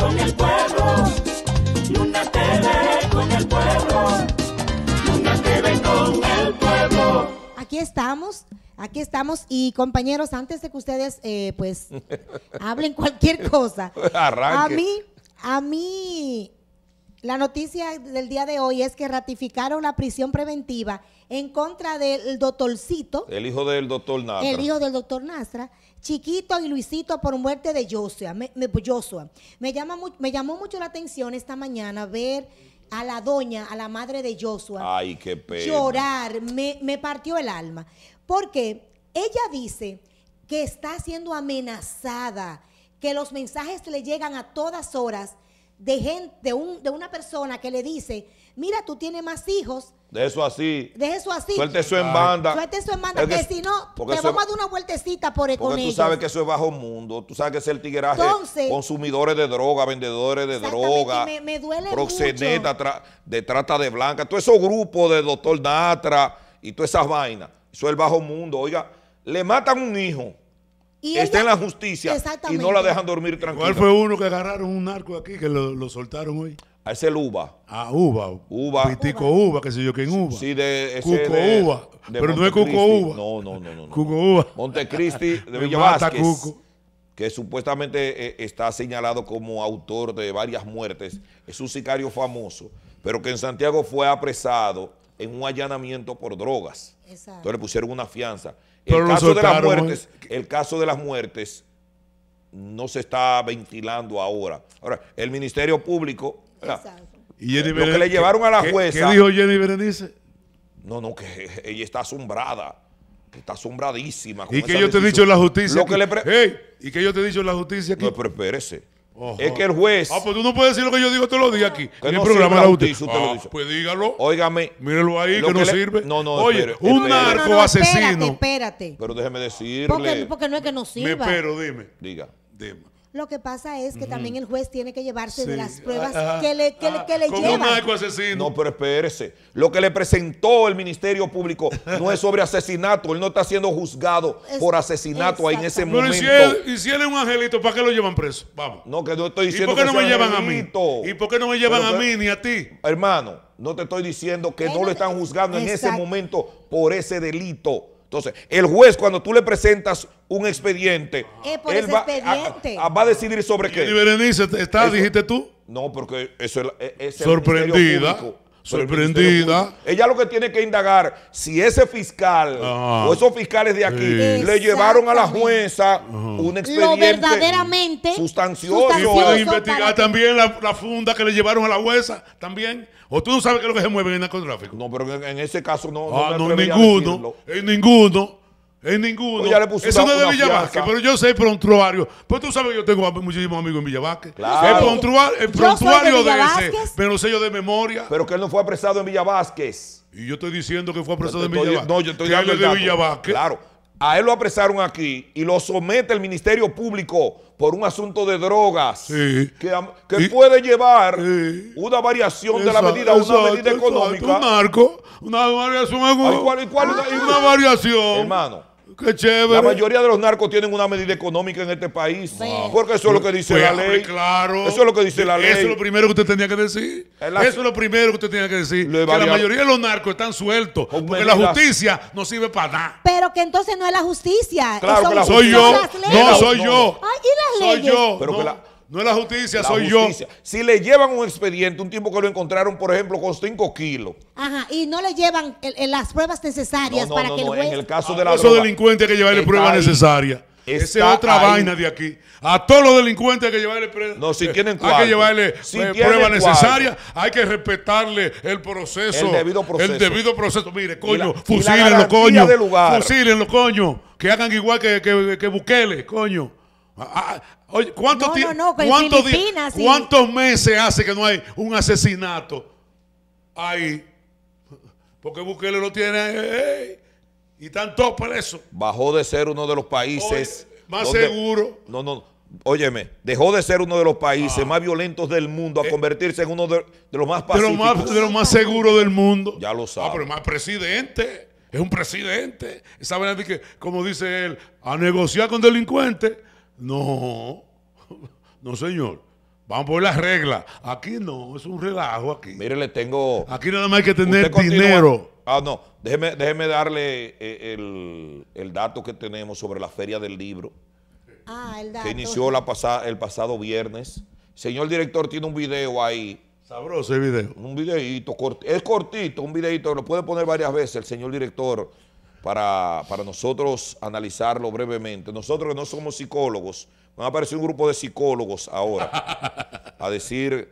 con el pueblo. Luna con el pueblo. Luna con el pueblo. Aquí estamos. Aquí estamos y compañeros, antes de que ustedes eh, pues hablen cualquier cosa, a mí, a mí la noticia del día de hoy es que ratificaron la prisión preventiva en contra del doctorcito. El hijo del doctor Nastra. El hijo del doctor Nastra, Chiquito y Luisito por muerte de Joshua. Me, pues Joshua. me, llama, me llamó mucho la atención esta mañana ver a la doña, a la madre de Joshua. Ay, qué pena. Llorar, me, partió el alma. Porque ella dice que está siendo amenazada, que los mensajes le llegan a todas horas de gente, de una persona que le dice mira, tú tienes más hijos. De eso así. De eso así. Suelte eso en banda. Suelte eso en banda, porque, si no, te vamos a dar una vueltecita por economía. Porque tú sabes que eso es bajo mundo. Tú sabes que es el tigueraje. consumidores de droga, vendedores de droga. Me, me duele proxeneta, de trata de blanca. Todo eso grupo de doctor Natra y todas esas vainas. Eso es el bajo mundo. Oiga, le matan un hijo. Y está en la justicia y no la dejan dormir tranquila. ¿Cuál fue uno que agarraron un narco aquí que lo soltaron hoy? a ese el UBA. Ah, UBA. UBA. Pitico UBA, qué que sé yo quién UBA? Sí, de ese Cuco UBA. Pero no es Cuco UBA. No, no, no, no. Cuco UBA. Montecristi de Villa Vázquez, que supuestamente eh, está señalado como autor de varias muertes. Es un sicario famoso, pero que en Santiago fue apresado en un allanamiento por drogas. Exacto. Entonces le pusieron una fianza. Pero el caso de las ¿eh? muertes, el caso de las muertes no se está ventilando ahora. Ahora, el Ministerio Público ¿Y Lo que le llevaron a la jueza. ¿Qué dijo Jenny Berenice? No, no, que ella está asombrada. está asombradísima. y que yo te he dicho en la justicia. Lo que le hey, y que yo te he dicho en la justicia. Aquí? No, pero espérese. Es que el juez. Ah, pues tú no puedes decir lo que yo digo todos los días aquí. en no el programa la justicia. Ah, pues dígalo. Óigame. Mírelo ahí, que, no sirve. No, no, Oye, un narco asesino. Espérate, Pero déjeme decirle. Porque, porque no es que no sirva. Me espero, dime. Diga. Dime. Lo que pasa es que también el juez tiene que llevarse de las pruebas ah, ah. que le, que, asesino. No, pero espérese. Lo que le presentó el Ministerio Público no es sobre asesinato. Él no está siendo juzgado por asesinato en ese momento. Y si, él, es un angelito, ¿para qué lo llevan preso? Vamos. No, que no estoy diciendo ¿Y por qué no me llevan a mí? ¿Y por qué no me llevan a mí ni a ti? Hermano, no te estoy diciendo que no lo están juzgando en ese momento por ese delito. Entonces, el juez, cuando tú le presentas un expediente, ah. va, A, decidir sobre qué. Y Berenice, ¿está, dijiste tú? No, porque eso es. E- Sorprendida sorprendida. Ella lo que tiene que indagar si ese fiscal o esos fiscales de aquí le llevaron a la jueza un expediente sustancioso. investigar también la, funda que le llevaron a la jueza también. O tú no sabes qué es lo que se mueve en el narcotráfico. No, pero en, ese caso no. Ah, no, no ninguno. En ninguno. En ninguno. Pues Eso no es de Villavasque, pero yo soy prontuario. Pues tú sabes que yo tengo muchísimos amigos en Villavasque. El prontuario, el prontuario de ese Pero sé yo de memoria. Pero que él no fue apresado en Villavasque Y yo estoy diciendo que fue apresado en Villavasque. No, yo estoy hablando de Villavasque. Claro. A él lo apresaron aquí y lo somete el Ministerio Público por un asunto de drogas sí. que, puede llevar una variación de la medida, una medida económica. Un marco una variación económica. ¿Y ah, Una variación. Hermano, la mayoría de los narcos tienen una medida económica en este país. Ah, porque eso es lo que dice la ley. Claro. Eso es lo que dice la ley. Eso es lo primero que usted tenía que decir. Eso es lo primero que usted tenía que decir. que la mayoría de los narcos están sueltos. porque la justicia no sirve para nada. Pero que entonces no es la justicia. Claro, que la soy yo. No, soy yo. Ay, y soy yo. Pero que la... No es la justicia, soy yo. Si le llevan un expediente, un tiempo que lo encontraron, por ejemplo, con 5 kilos. Ajá, y no le llevan las pruebas necesarias para que el juez... en el caso ah, de la delincuente hay que llevarle pruebas necesarias. Esa es otra vaina de aquí. A todos los delincuentes hay que llevarle pruebas no, si eh, tienen hay que llevarle eh, necesaria, hay que respetarle el proceso, el debido proceso. El debido proceso. Mire, coño, Fusílenlo, coño. Fusílenlo, coño. Que hagan igual que, que, que Bukele, coño. Ah, ah, ¿cuánto ¿cuántos, meses hace que no hay un asesinato? Ahí. Porque Bukele lo tiene eh, eh, y están todos eso Bajó de ser uno de los países. más seguros. seguro. No, no. Óyeme, dejó de ser uno de los países ah. más violentos del mundo a eh. convertirse en uno de, los más pacíficos. De los más, seguros del mundo. Ya lo sabe. Ah, pero más presidente. Es un presidente. Saben que, como dice él, a negociar con delincuentes no, no señor. Vamos por las reglas. Aquí no, es un relajo aquí. Mire, le tengo... Aquí nada más hay que tener dinero. Ah, no, déjeme, déjeme darle eh, el, dato que tenemos sobre la Feria del Libro. Ah, el dato. Que inició la el pasado viernes. Señor director, tiene un video ahí. Sabroso el video. Un videito, cort, es cortito, un videito, lo puede poner varias veces el señor director para, nosotros analizarlo brevemente. Nosotros que no somos psicólogos, van a aparecer un grupo de psicólogos ahora a decir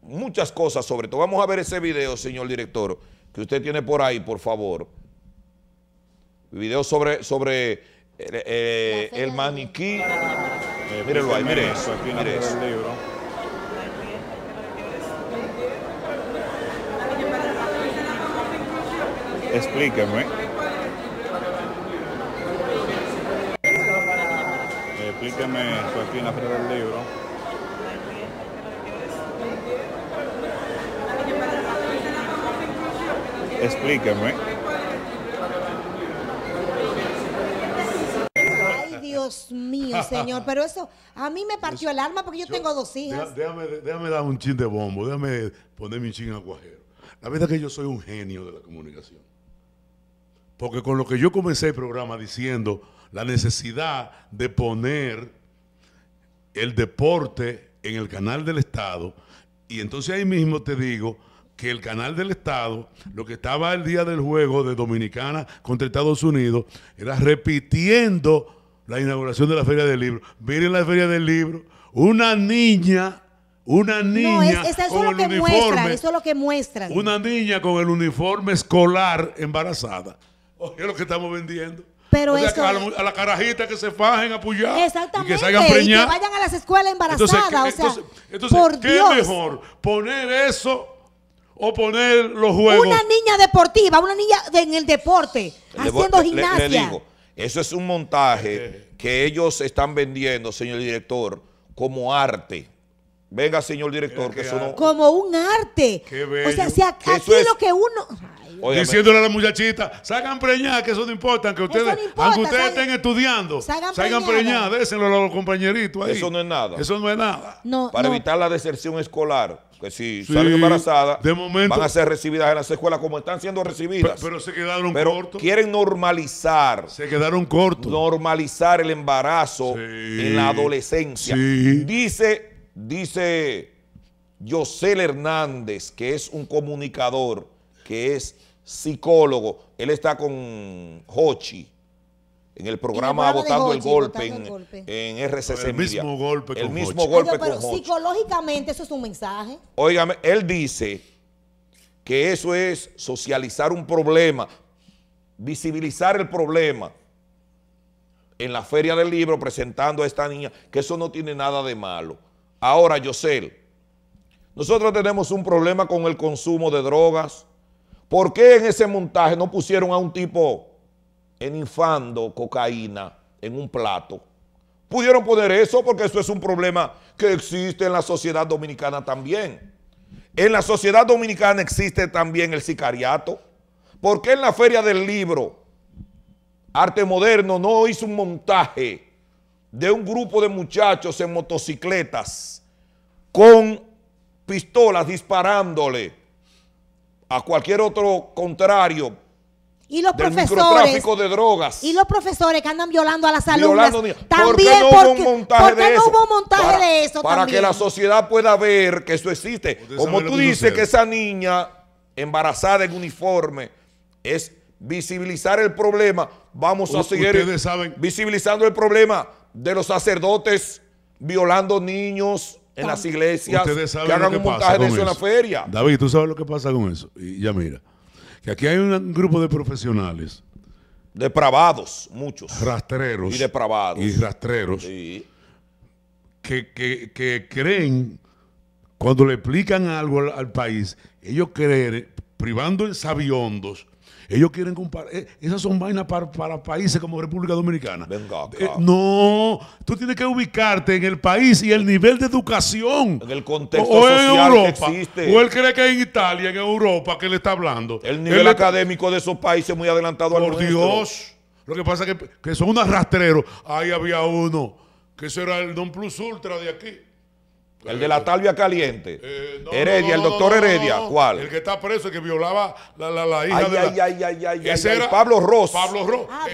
muchas cosas sobre todo. Vamos a ver ese video, señor director, que usted tiene por ahí, por favor. Video sobre, sobre eh, eh, eh, el maniquí. Mírelo ahí, mire eso, mire eso. Explíqueme. explíqueme su en el libro. Explíqueme. Ay, Dios mío, señor, pero eso a mí me partió el alma porque yo, tengo dos hijas. Déjame, dar un chin de bombo, déjame ponerme un chin aguajero. La verdad es que yo soy un genio de la comunicación. Porque con lo que yo comencé el programa diciendo, la necesidad de poner el deporte en el canal del Estado. Y entonces ahí mismo te digo que el canal del Estado, lo que estaba el día del juego de Dominicana contra Estados Unidos, era repitiendo la inauguración de la Feria del Libro. Miren la Feria del Libro, una niña una niña es, lo que muestra, eso es lo que muestra. Una niña con el uniforme escolar embarazada. es lo que estamos vendiendo a, la, carajita que se fajen a puyar Y que vayan a las escuelas embarazadas. Entonces, ¿qué mejor? ¿Poner eso o poner los juegos? Una niña deportiva, una niña en el deporte, haciendo gimnasia. eso es un montaje que ellos están vendiendo, señor director, como arte. Venga, señor director, que eso no... Como un arte. O sea, si aquí lo que uno... Diciéndole a la muchachita, salgan preñadas, que eso no importa, que ustedes, aunque ustedes estén estudiando, salgan, preñadas, a los compañeritos ahí. Eso no es nada. Eso no es nada. Para evitar la deserción escolar, que si sale salen embarazadas, de momento, van a ser recibidas en las escuelas como están siendo recibidas. Pero, se quedaron cortos. Quieren normalizar. Se quedaron cortos. Normalizar el embarazo en la adolescencia. Dice Dice José Hernández, que es un comunicador, que es psicólogo. Él está con Hochi en el programa abotando el Golpe, en, golpe. El mismo golpe pero psicológicamente eso es un mensaje. Óigame, él dice que eso es socializar un problema, visibilizar el problema en la Feria del Libro presentando a esta niña, que eso no tiene nada de malo. Ahora, Yosel, nosotros tenemos un problema con el consumo de drogas. ¿Por qué en ese montaje no pusieron a un tipo en infando cocaína en un plato? Pudieron poner eso porque eso es un problema que existe en la sociedad dominicana también. En la sociedad dominicana existe también el sicariato. ¿Por qué en la feria del libro Arte Moderno no hizo un montaje de un grupo de muchachos en motocicletas con pistolas disparándole a cualquier otro contrario y los del profesores de drogas y los profesores que andan violando a las alumnas también ¿Por no hubo un montaje de eso, para, que la sociedad pueda ver que eso existe como tú dices que esa niña embarazada en uniforme es visibilizar el problema vamos a seguir visibilizando el problema de los sacerdotes violando niños en las iglesias que hagan un montaje de eso en la feria. David, tú sabes lo que pasa con eso. Y ya mira, que aquí hay un grupo de profesionales. Depravados, muchos. Rastreros. Y depravados. Y rastreros. Sí. Que, creen, cuando le explican algo al, país, ellos creen, privando en sabiondos, ellos quieren comparar. Eh, esas son vainas para, países como República Dominicana. Eh, no, tú tienes que ubicarte en el país y el nivel de educación. En el contexto o, social Europa, que existe. O él cree que en Italia, en Europa, que le está hablando. El nivel académico de esos países muy adelantado al al Por Dios. Lo que pasa es que, son unos rastreros. Ahí había uno que será el don plus ultra de aquí. El de la talvia caliente. Eh, Heredia, el doctor Heredia. ¿Cuál? El que está preso, que violaba la, hija de Ay, ay, ay, ese era Pablo Ross. Pablo ah,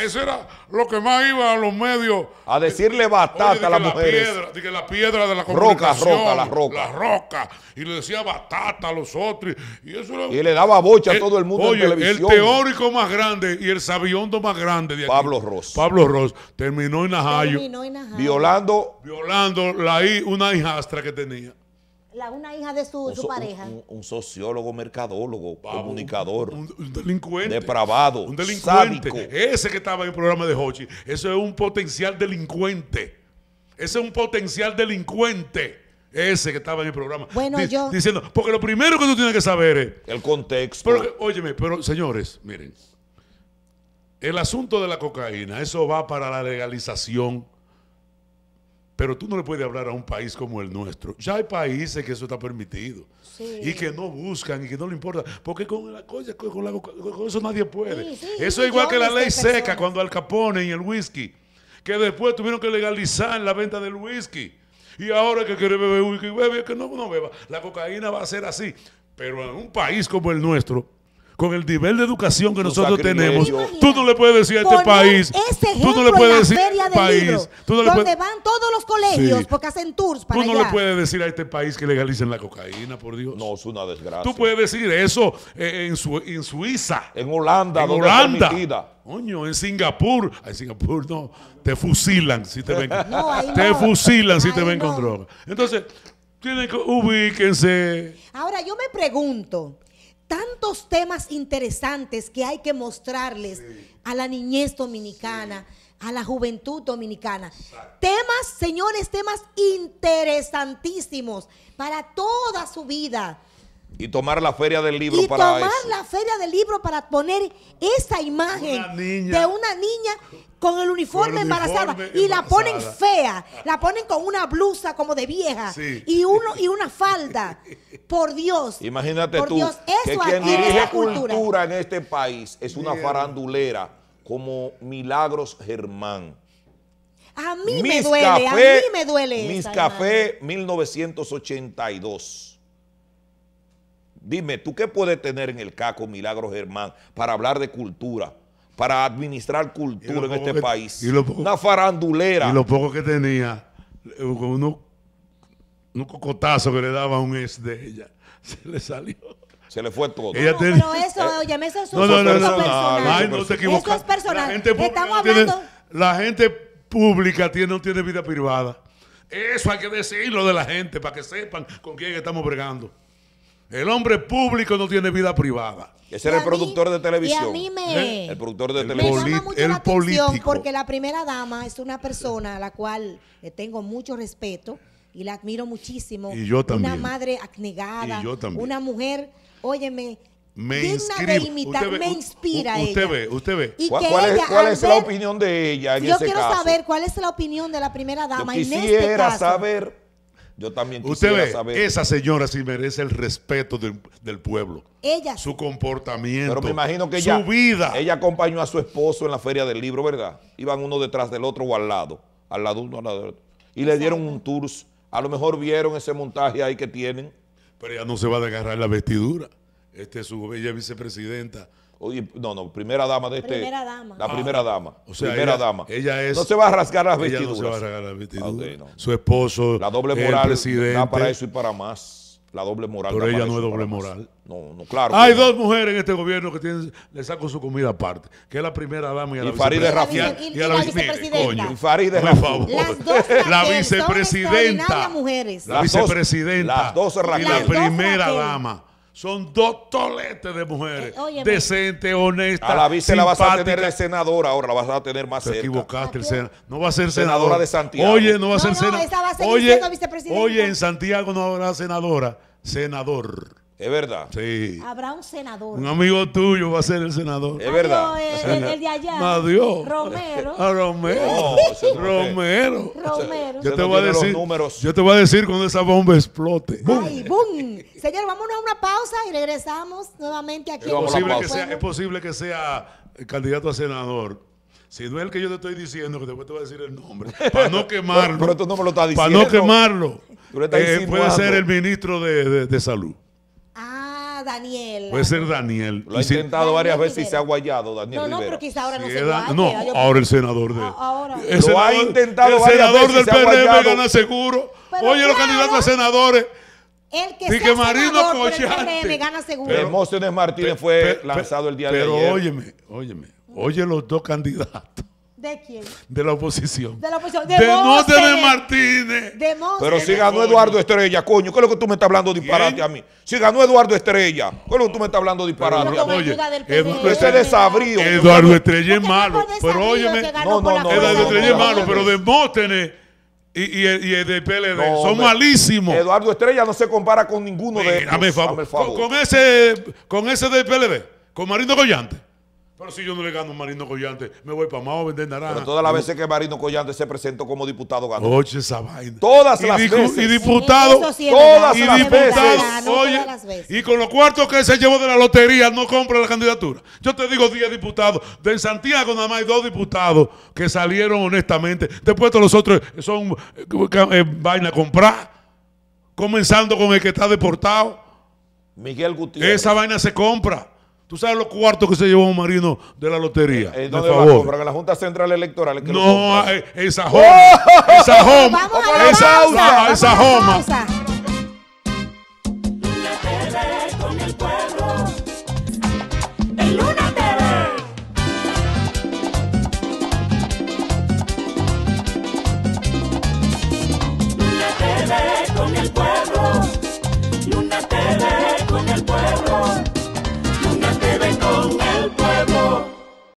ese, era, lo que más iba a los medios. A decirle batata a la mujeres. Piedra, la piedra de la comunicación. Roca, roca, la roca. La roca. Y le decía batata a los otros. Y, eso le daba bocha a eh, todo el mundo en televisión. el teórico más grande y el sabiondo más grande de aquí. Pablo Ross. Pablo Ross. Terminó en Najayo. Terminó Violando... Violando la, una hijastra que tenía. una hija de su, pareja. Un, sociólogo, mercadólogo, comunicador. Un, delincuente. Depravado. Un delincuente. Ese que estaba en el programa de Hochi. Ese es un potencial delincuente. Ese es un potencial delincuente. Ese que estaba en el programa. Bueno, yo. Diciendo, porque lo primero que tú tienes que saber es. El contexto. Pero, óyeme, pero señores, miren. El asunto de la cocaína, eso va para la legalización pero tú no le puedes hablar a un país como el nuestro. Ya hay países que eso está permitido. Y que no buscan y que no le importa. Porque con la cosa, con, eso nadie puede. eso es igual que la ley seca cuando Al Capone y el whisky. Que después tuvieron que legalizar la venta del whisky. Y ahora que quiere beber whisky, bebe, que no, no beba. La cocaína va a ser así. Pero en un país como el nuestro, con el nivel de educación que nosotros tenemos, tú no le puedes decir a este país, tú no le puedes decir este país, este país. donde van todos los colegios porque hacen tours para Tú no le puedes decir a este país que legalicen la cocaína, por Dios. No, es una desgracia. Tú puedes decir eso eh, en, Suiza, en Holanda, en Holanda. en Singapur, en Singapur no, te fusilan si te ven. te fusilan si te ven con droga. Entonces, tienen que ubíquense. Ahora yo me pregunto, tantos temas interesantes que hay que mostrarles a la niñez dominicana, a la juventud dominicana. Temas, señores, temas interesantísimos para toda su vida y tomar la feria del libro y para tomar la feria del libro para poner esa imagen de una niña con el uniforme, embarazada, y la ponen fea, la ponen con una blusa como de vieja y uno y una falda. Por Dios. Imagínate tú que quien dirige cultura. en este país es una farandulera como Milagros Germán. A mí me duele, a mí me duele. Mis Café 1982 Dime, ¿tú qué puedes tener en el caco Milagro Germán para hablar de cultura? Para administrar cultura en este país. Una farandulera. Y lo poco que tenía, con unos, que le daba un ex de ella, se le salió. Se le fue todo. no, pero eso, oye, eh, eso es un no, no, no, no, personal. no te equivocas. Eso es personal. La gente Estamos la gente pública tiene, no tiene vida privada. Eso hay que decirlo de la gente para que sepan con quién estamos bregando. El hombre público no tiene vida privada. Ese era el productor de televisión. Y a ¿Eh? El productor de televisión. el político. porque la primera dama es una persona a la cual eh, tengo mucho respeto y la admiro muchísimo. Y yo también. Una madre acnegada. Y yo también. Una mujer, óyeme, me digna de imitar, me inspira usted Ve, usted ve. ¿Cuál, es, la opinión de ella en Yo quiero saber cuál es la opinión de la primera dama y en este caso. saber yo también quisiera Usted ve, saber. Esa señora sí merece el respeto del, pueblo. Ella. Su comportamiento. me imagino que ella. Su vida. Ella acompañó a su esposo en la feria del libro, ¿verdad? Iban uno detrás del otro o al lado. Al lado uno, al lado del otro. Y le dieron un tour. A lo mejor vieron ese montaje ahí que tienen. Pero ella no se va a agarrar la vestidura. Este es su bella vicepresidenta no, no, primera dama de este. Primera dama. La ah. primera dama. O sea, primera ella, dama. Ella es. No se va a rasgar las ella vestiduras. No se va a rasgar las vestiduras. Su esposo. La doble moral. La Da para eso y para más. La doble moral. Pero ella no es doble moral. No, no, claro. Hay dos mujeres en este gobierno que tienen, le saco su comida aparte, que es la primera dama y, a la, vicepresidenta. Y, y la, vicepresidenta. y Por favor. Las dos la vicepresidenta. mujeres. La las vicepresidenta. las Y la primera dama son dos toletes de mujeres. Eh, decente, decentes, honestas. A la vice la vas a tener de senadora ahora, la vas a tener más Te equivocaste, el ah, No va a ser senadora. de Santiago. Oye, no va a ser no, senadora. oye, oye, en Santiago no habrá senadora, senador. Es verdad. Sí. Habrá un senador. Un amigo tuyo va a ser el senador. Es verdad. Adiós, el, de allá. Adiós. Romero. Ah, Romero. Romero. Yo te, voy a decir, yo te voy a decir cuando esa bomba explote. ¡Bum! boom. Señor, vámonos a una pausa y regresamos nuevamente aquí. Es posible, que sea, es posible que sea el eh, candidato a senador. Si no es el que yo te estoy diciendo, que después te voy a decir el nombre, para no quemarlo. Pero, tú lo estás diciendo. Para no quemarlo. Tú eh, puede ser el ministro de, de Salud. Daniel. Puede ser Daniel. Lo ha intentado varias veces y se ha guayado Daniel No, no, pero quizá ahora no se ha Da, no, ahora el senador de... Ah, ahora. El senador, lo ha intentado El senador del PNM gana seguro. Oye, los candidatos a senadores... El que sea Marino Cochante. me gana seguro. Emociones Martínez fue lanzado el día de ayer. Pero óyeme, óyeme. Oye los dos candidatos. ¿De quién? De la oposición. De la oposición. De, de Martínez. Pero si ganó Eduardo Estrella, coño, ¿qué es lo que tú me estás hablando disparate a mí? Si ganó Eduardo Estrella, ¿qué es lo que tú me estás hablando disparate a mí? Oye, e, ese desabrío. Eduardo e. Estrella es malo. Pero óyeme. No, no, no. Eduardo Estrella es malo, pero Demóstenes y, y, el de PLD. Son malísimos. Eduardo Estrella no se compara con ninguno de ellos. Con, ese, con ese del PLD, con Marino Collante. Pero si yo no le gano a Marino Collante, me voy para Mao a vender naranja. Pero todas las veces que Marino Collante se presentó como diputado ganó. Oye, esa vaina. Todas las veces. Y diputado. todas, y las veces. Y con los cuartos que se llevó de la lotería, no compra la candidatura. Yo te digo 10 diputados. De Santiago nada más hay dos diputados que salieron honestamente. Después todos los otros son eh, eh, vaina a comprar. Comenzando con el que está deportado. Miguel Gutiérrez. Esa vaina se compra. ¿Tú sabes los cuartos que se llevó un marino de la lotería? Eh, eh ¿Dónde de a Comprar, en la Junta Central Electoral. Es que no, eh, esa joma. Esa joma. Esa